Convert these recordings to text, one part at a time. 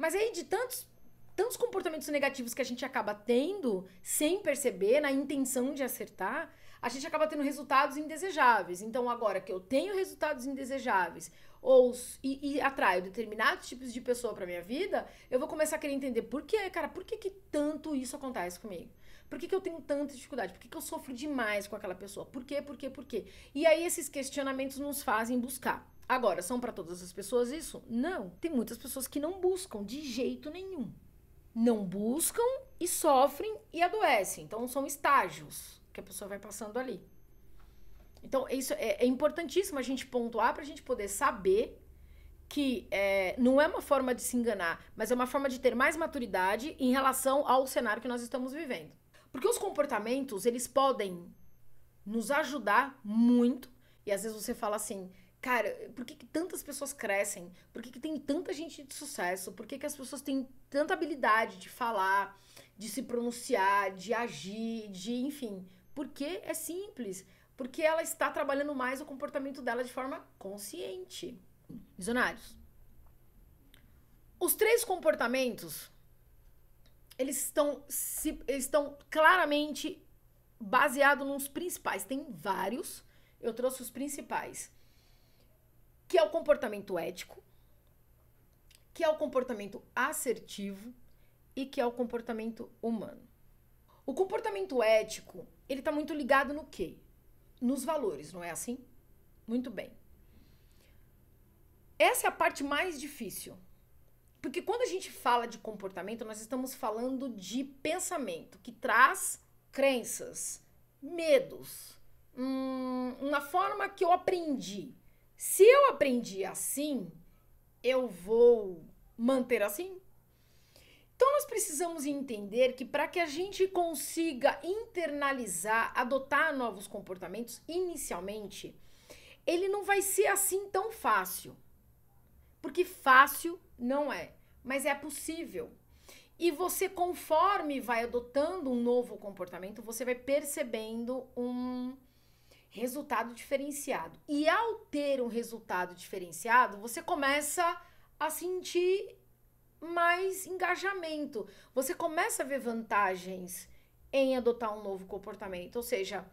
Mas aí, de tantos, tantos comportamentos negativos que a gente acaba tendo, sem perceber, na intenção de acertar, a gente acaba tendo resultados indesejáveis. Então, agora que eu tenho resultados indesejáveis ou e, e atraio determinados tipos de pessoa para minha vida, eu vou começar a querer entender por que, cara, por que, que tanto isso acontece comigo? Por que, que eu tenho tanta dificuldade? Por que, que eu sofro demais com aquela pessoa? Por quê, por quê, por quê? E aí esses questionamentos nos fazem buscar Agora, são para todas as pessoas isso? Não. Tem muitas pessoas que não buscam de jeito nenhum. Não buscam e sofrem e adoecem. Então, são estágios que a pessoa vai passando ali. Então, isso é, é importantíssimo a gente pontuar para a gente poder saber que é, não é uma forma de se enganar, mas é uma forma de ter mais maturidade em relação ao cenário que nós estamos vivendo. Porque os comportamentos, eles podem nos ajudar muito. E às vezes você fala assim, Cara, por que, que tantas pessoas crescem? Por que, que tem tanta gente de sucesso? Por que, que as pessoas têm tanta habilidade de falar, de se pronunciar, de agir, de enfim? Porque é simples. Porque ela está trabalhando mais o comportamento dela de forma consciente. Visionários. Os três comportamentos eles estão, se, eles estão claramente baseados nos principais. Tem vários, eu trouxe os principais que é o comportamento ético, que é o comportamento assertivo e que é o comportamento humano. O comportamento ético, ele está muito ligado no quê? Nos valores, não é assim? Muito bem. Essa é a parte mais difícil. Porque quando a gente fala de comportamento, nós estamos falando de pensamento que traz crenças, medos, hum, uma forma que eu aprendi, se eu aprendi assim, eu vou manter assim? Então, nós precisamos entender que para que a gente consiga internalizar, adotar novos comportamentos inicialmente, ele não vai ser assim tão fácil. Porque fácil não é, mas é possível. E você, conforme vai adotando um novo comportamento, você vai percebendo um, resultado diferenciado. E ao ter um resultado diferenciado, você começa a sentir mais engajamento. Você começa a ver vantagens em adotar um novo comportamento. Ou seja,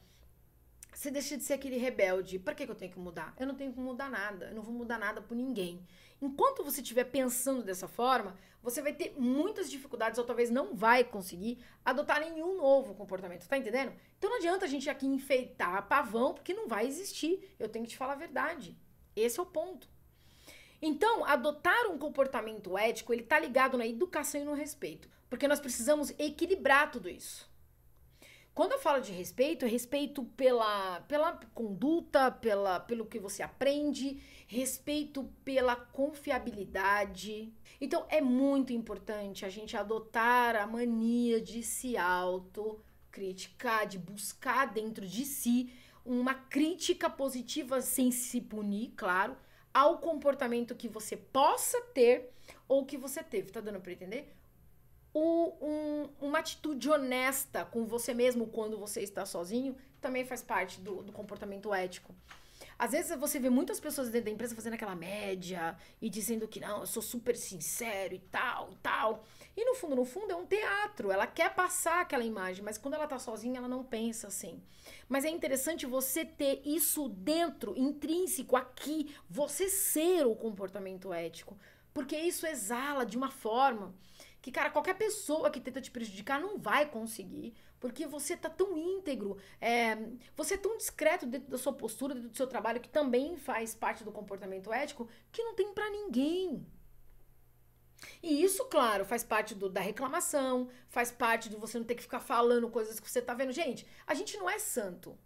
você deixa de ser aquele rebelde. Para que, que eu tenho que mudar? Eu não tenho que mudar nada. Eu não vou mudar nada por ninguém. Enquanto você estiver pensando dessa forma, você vai ter muitas dificuldades ou talvez não vai conseguir adotar nenhum novo comportamento. Tá entendendo? Então não adianta a gente aqui enfeitar pavão, porque não vai existir. Eu tenho que te falar a verdade. Esse é o ponto. Então, adotar um comportamento ético, ele tá ligado na educação e no respeito, porque nós precisamos equilibrar tudo isso. Quando eu falo de respeito, é respeito pela, pela conduta, pela, pelo que você aprende, respeito pela confiabilidade. Então é muito importante a gente adotar a mania de se autocriticar, de buscar dentro de si uma crítica positiva sem se punir, claro, ao comportamento que você possa ter ou que você teve. Tá dando para entender? um, um, uma atitude honesta com você mesmo quando você está sozinho também faz parte do, do comportamento ético. Às vezes você vê muitas pessoas dentro da empresa fazendo aquela média e dizendo que não, eu sou super sincero e tal e tal. E no fundo, no fundo, é um teatro. Ela quer passar aquela imagem, mas quando ela tá sozinha, ela não pensa assim. Mas é interessante você ter isso dentro, intrínseco, aqui, você ser o comportamento ético. Porque isso exala de uma forma que, cara, qualquer pessoa que tenta te prejudicar não vai conseguir, porque você tá tão íntegro, é, você é tão discreto dentro da sua postura, dentro do seu trabalho, que também faz parte do comportamento ético, que não tem para ninguém. E isso, claro, faz parte do, da reclamação, faz parte de você não ter que ficar falando coisas que você tá vendo. Gente, a gente não é santo.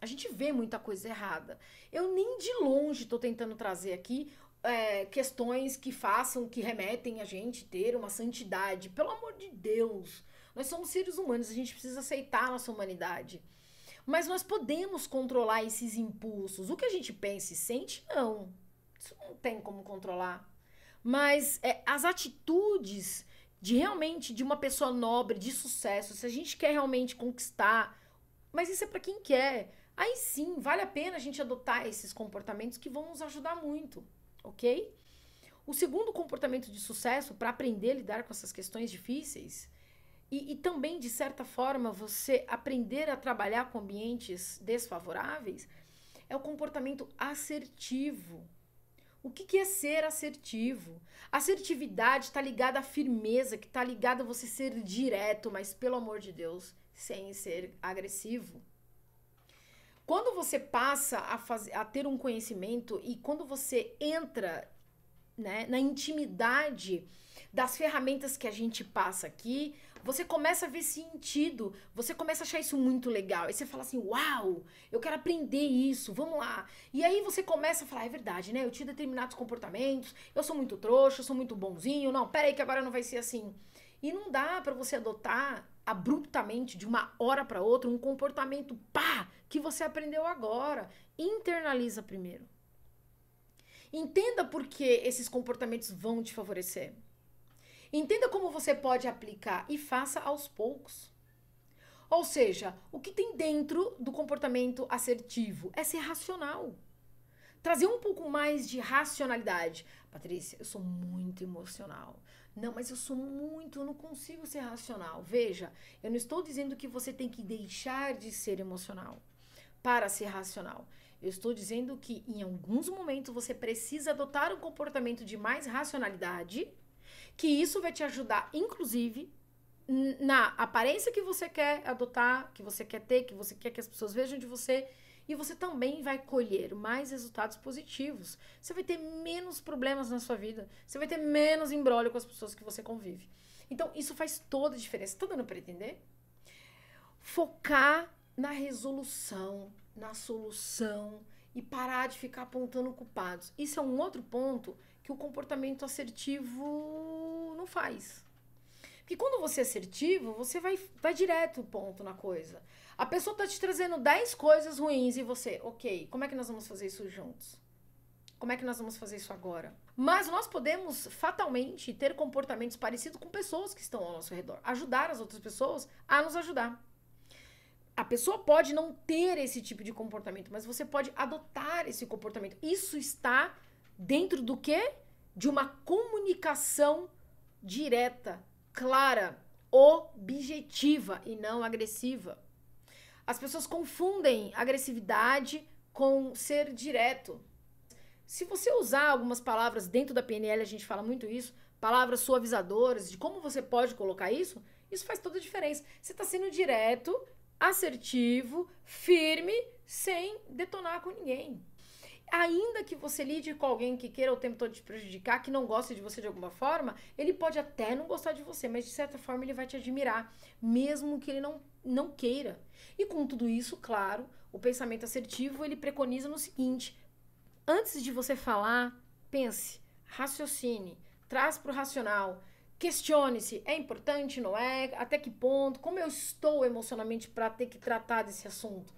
A gente vê muita coisa errada. Eu nem de longe estou tentando trazer aqui é, questões que façam, que remetem a gente ter uma santidade. Pelo amor de Deus, nós somos seres humanos, a gente precisa aceitar a nossa humanidade. Mas nós podemos controlar esses impulsos. O que a gente pensa e sente, não. Isso não tem como controlar. Mas é, as atitudes de realmente de uma pessoa nobre, de sucesso, se a gente quer realmente conquistar, mas isso é para quem quer. Aí sim, vale a pena a gente adotar esses comportamentos que vão nos ajudar muito ok? O segundo comportamento de sucesso para aprender a lidar com essas questões difíceis e, e, também, de certa forma, você aprender a trabalhar com ambientes desfavoráveis é o comportamento assertivo. O que, que é ser assertivo? Assertividade está ligada à firmeza, que está ligada a você ser direto, mas pelo amor de Deus, sem ser agressivo. Quando você passa a, a ter um conhecimento e quando você entra né, na intimidade das ferramentas que a gente passa aqui, você começa a ver sentido, você começa a achar isso muito legal. E você fala assim: uau, eu quero aprender isso, vamos lá. E aí você começa a falar: é verdade, né? Eu tinha determinados comportamentos, eu sou muito trouxa, eu sou muito bonzinho. Não, peraí, que agora não vai ser assim. E não dá para você adotar abruptamente, de uma hora para outra, um comportamento pá, que você aprendeu agora. Internaliza primeiro. Entenda por que esses comportamentos vão te favorecer. Entenda como você pode aplicar e faça aos poucos. Ou seja, o que tem dentro do comportamento assertivo é ser racional. Trazer um pouco mais de racionalidade. Patrícia, eu sou muito emocional. Não, mas eu sou muito, eu não consigo ser racional. Veja, eu não estou dizendo que você tem que deixar de ser emocional para ser racional. Eu estou dizendo que em alguns momentos você precisa adotar um comportamento de mais racionalidade, que isso vai te ajudar, inclusive, na aparência que você quer adotar, que você quer ter, que você quer que as pessoas vejam de você, e você também vai colher mais resultados positivos. Você vai ter menos problemas na sua vida, você vai ter menos embrólio com as pessoas que você convive. Então, isso faz toda a diferença. Tá dando para entender? Focar na resolução, na solução e parar de ficar apontando culpados. Isso é um outro ponto que o comportamento assertivo não faz. Porque quando você é assertivo, você vai, vai direto o ponto na coisa. A pessoa está te trazendo 10 coisas ruins e você, ok, como é que nós vamos fazer isso juntos? Como é que nós vamos fazer isso agora? Mas nós podemos fatalmente ter comportamentos parecidos com pessoas que estão ao nosso redor, ajudar as outras pessoas a nos ajudar a pessoa pode não ter esse tipo de comportamento, mas você pode adotar esse comportamento. Isso está dentro do quê? De uma comunicação direta, clara, objetiva e não agressiva. As pessoas confundem agressividade com ser direto. Se você usar algumas palavras dentro da PNL, a gente fala muito isso, palavras suavizadoras, de como você pode colocar isso, isso faz toda a diferença. Você está sendo direto assertivo, firme, sem detonar com ninguém. Ainda que você lide com alguém que queira o tempo todo te prejudicar, que não goste de você de alguma forma, ele pode até não gostar de você, mas de certa forma ele vai te admirar, mesmo que ele não, não queira. E com tudo isso, claro, o pensamento assertivo ele preconiza no seguinte: antes de você falar, pense, raciocine, traz para o racional Questione-se, é importante, não é? Até que ponto? Como eu estou emocionalmente para ter que tratar desse assunto?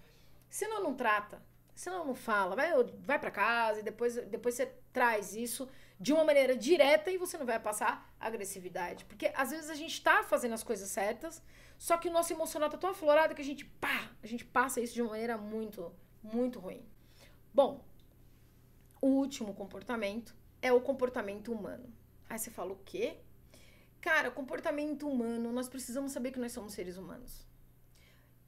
Senão não trata, senão não fala, vai, vai para casa e depois, depois você traz isso de uma maneira direta e você não vai passar agressividade. Porque às vezes a gente está fazendo as coisas certas, só que o nosso emocional tá tão aflorado que a gente, pá, a gente passa isso de uma maneira muito, muito ruim. Bom, o último comportamento é o comportamento humano. Aí você fala o quê? Cara, comportamento humano, nós precisamos saber que nós somos seres humanos.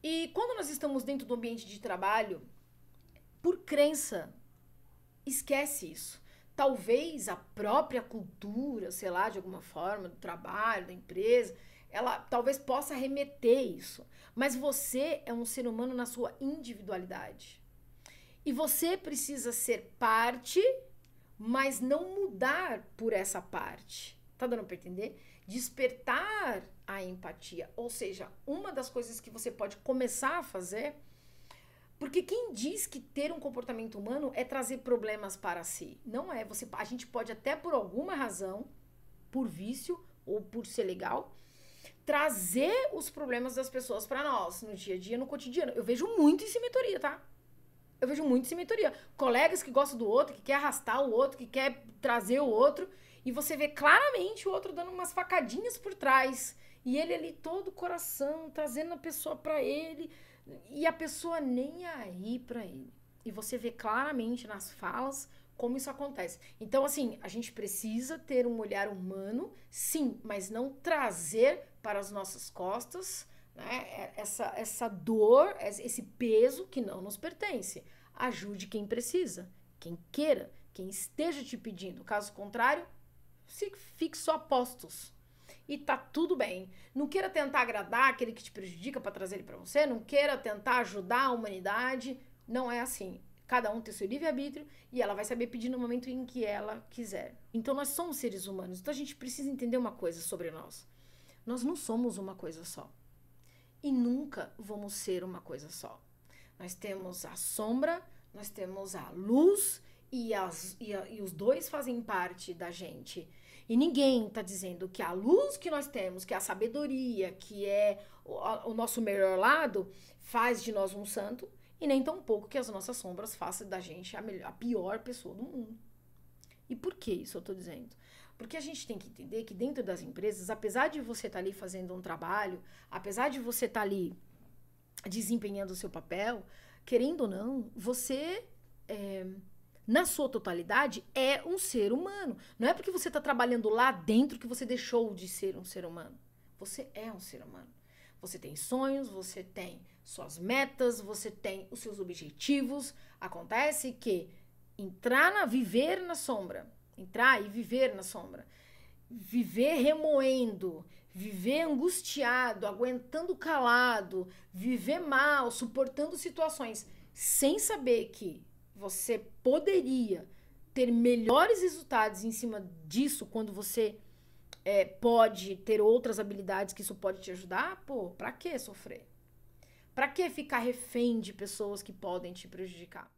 E quando nós estamos dentro do ambiente de trabalho, por crença, esquece isso. Talvez a própria cultura, sei lá, de alguma forma, do trabalho, da empresa, ela talvez possa remeter isso. Mas você é um ser humano na sua individualidade. E você precisa ser parte, mas não mudar por essa parte. Tá dando para entender? despertar a empatia. Ou seja, uma das coisas que você pode começar a fazer. Porque quem diz que ter um comportamento humano é trazer problemas para si? Não é. Você, a gente pode até por alguma razão, por vício ou por ser legal, trazer os problemas das pessoas para nós no dia a dia, no cotidiano. Eu vejo muito em simetria, tá? Eu vejo muito em simetria. Colegas que gostam do outro, que quer arrastar o outro, que quer trazer o outro. E você vê claramente o outro dando umas facadinhas por trás. E ele ali todo o coração, trazendo a pessoa para ele. E a pessoa nem aí para ele. E você vê claramente nas falas como isso acontece. Então, assim, a gente precisa ter um olhar humano, sim, mas não trazer para as nossas costas né, é, essa, essa dor, esse peso que não nos pertence. Ajude quem precisa, quem queira, quem esteja te pedindo. Caso contrário, se fixo a postos. E tá tudo bem. Não queira tentar agradar aquele que te prejudica para trazer ele para você, não queira tentar ajudar a humanidade, não é assim. Cada um tem seu livre-arbítrio e ela vai saber pedir no momento em que ela quiser. Então nós somos seres humanos, então a gente precisa entender uma coisa sobre nós. Nós não somos uma coisa só. E nunca vamos ser uma coisa só. Nós temos a sombra, nós temos a luz e, as, e, a, e os dois fazem parte da gente. E ninguém está dizendo que a luz que nós temos, que a sabedoria, que é o, o nosso melhor lado, faz de nós um santo, e nem tão pouco que as nossas sombras façam da gente a, melhor, a pior pessoa do mundo. E por que isso eu estou dizendo? Porque a gente tem que entender que dentro das empresas, apesar de você estar tá ali fazendo um trabalho, apesar de você estar tá ali desempenhando o seu papel, querendo ou não, você. É, na sua totalidade, é um ser humano. Não é porque você está trabalhando lá dentro que você deixou de ser um ser humano. Você é um ser humano. Você tem sonhos, você tem suas metas, você tem os seus objetivos. Acontece que entrar na viver na sombra, entrar e viver na sombra, viver remoendo, viver angustiado, aguentando calado, viver mal, suportando situações sem saber que você poderia ter melhores resultados em cima disso quando você é, pode ter outras habilidades que isso pode te ajudar? Pô, pra que sofrer? Pra que ficar refém de pessoas que podem te prejudicar?